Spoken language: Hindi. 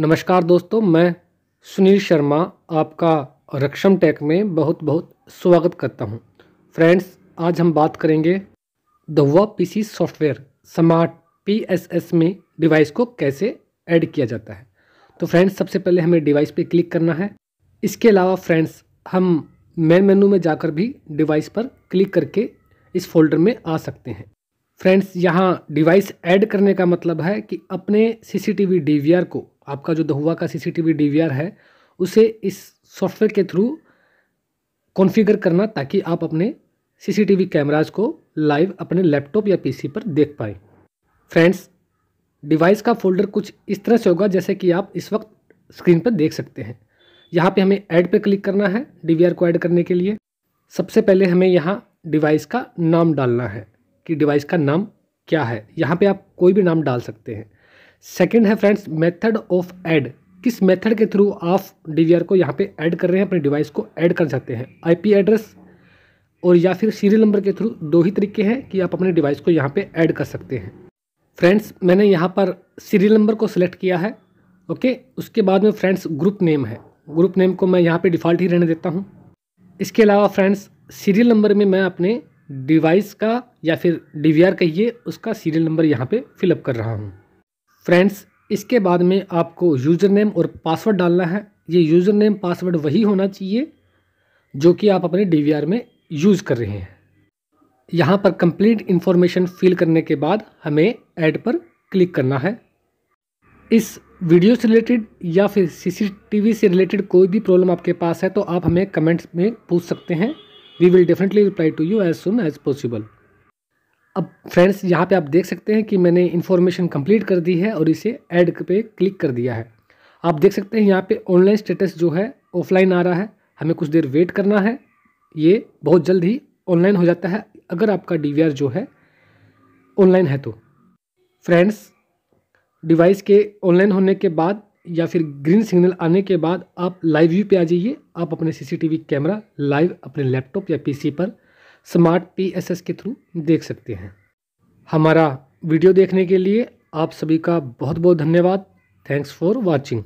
नमस्कार दोस्तों मैं सुनील शर्मा आपका रक्षम टेक में बहुत बहुत स्वागत करता हूं। फ्रेंड्स आज हम बात करेंगे दवा पीसी सॉफ्टवेयर स्मार्ट पीएसएस में डिवाइस को कैसे ऐड किया जाता है तो फ्रेंड्स सबसे पहले हमें डिवाइस पे क्लिक करना है इसके अलावा फ्रेंड्स हम मेन मेनू में जाकर भी डिवाइस पर क्लिक करके इस फोल्डर में आ सकते हैं फ्रेंड्स यहाँ डिवाइस ऐड करने का मतलब है कि अपने सीसीटीवी डीवीआर को आपका जो दहुआ का सीसीटीवी डीवीआर है उसे इस सॉफ्टवेयर के थ्रू कॉन्फ़िगर करना ताकि आप अपने सीसीटीवी कैमराज को लाइव अपने लैपटॉप या पीसी पर देख पाएं फ्रेंड्स डिवाइस का फोल्डर कुछ इस तरह से होगा जैसे कि आप इस वक्त स्क्रीन पर देख सकते हैं यहाँ पे हमें ऐड पे क्लिक करना है डी को ऐड करने के लिए सबसे पहले हमें यहाँ डिवाइस का नाम डालना है कि डिवाइस का नाम क्या है यहाँ पे आप कोई भी नाम डाल सकते हैं सेकंड है फ्रेंड्स मेथड ऑफ ऐड किस मेथड के थ्रू आप डी को यहाँ पे ऐड कर रहे हैं अपने डिवाइस को ऐड कर सकते हैं आईपी एड्रेस और या फिर सीरियल नंबर के थ्रू दो ही तरीके हैं कि आप अपने डिवाइस को यहाँ पे ऐड कर सकते हैं फ्रेंड्स मैंने यहाँ पर सीरियल नंबर को सिलेक्ट किया है ओके उसके बाद में फ्रेंड्स ग्रुप नेम है ग्रुप नेम को मैं यहाँ पर डिफ़ॉल्ट ही रहने देता हूँ इसके अलावा फ्रेंड्स सीरियल नंबर में मैं अपने डिवाइस का या फिर डी कहिए उसका सीरियल नंबर यहाँ पर फिलअप कर रहा हूँ फ्रेंड्स इसके बाद में आपको यूज़र नेम और पासवर्ड डालना है ये यूज़र नेम पासवर्ड वही होना चाहिए जो कि आप अपने डी में यूज़ कर रहे हैं यहाँ पर कंप्लीट इन्फॉर्मेशन फिल करने के बाद हमें ऐड पर क्लिक करना है इस वीडियो से रिलेटेड या फिर सीसीटीवी से रिलेटेड कोई भी प्रॉब्लम आपके पास है तो आप हमें कमेंट्स में पूछ सकते हैं we will definitely reply to you as soon as possible अब फ्रेंड्स यहाँ पे आप देख सकते हैं कि मैंने इन्फॉर्मेशन कंप्लीट कर दी है और इसे ऐड पे क्लिक कर दिया है आप देख सकते हैं यहाँ पे ऑनलाइन स्टेटस जो है ऑफलाइन आ रहा है हमें कुछ देर वेट करना है ये बहुत जल्द ही ऑनलाइन हो जाता है अगर आपका डी जो है ऑनलाइन है तो फ्रेंड्स डिवाइस के ऑनलाइन होने के बाद या फिर ग्रीन सिग्नल आने के बाद आप लाइव व्यू पे आ जाइए आप अपने सीसीटीवी कैमरा लाइव अपने लैपटॉप या पीसी पर स्मार्ट पीएसएस के थ्रू देख सकते हैं हमारा वीडियो देखने के लिए आप सभी का बहुत बहुत धन्यवाद थैंक्स फॉर वॉचिंग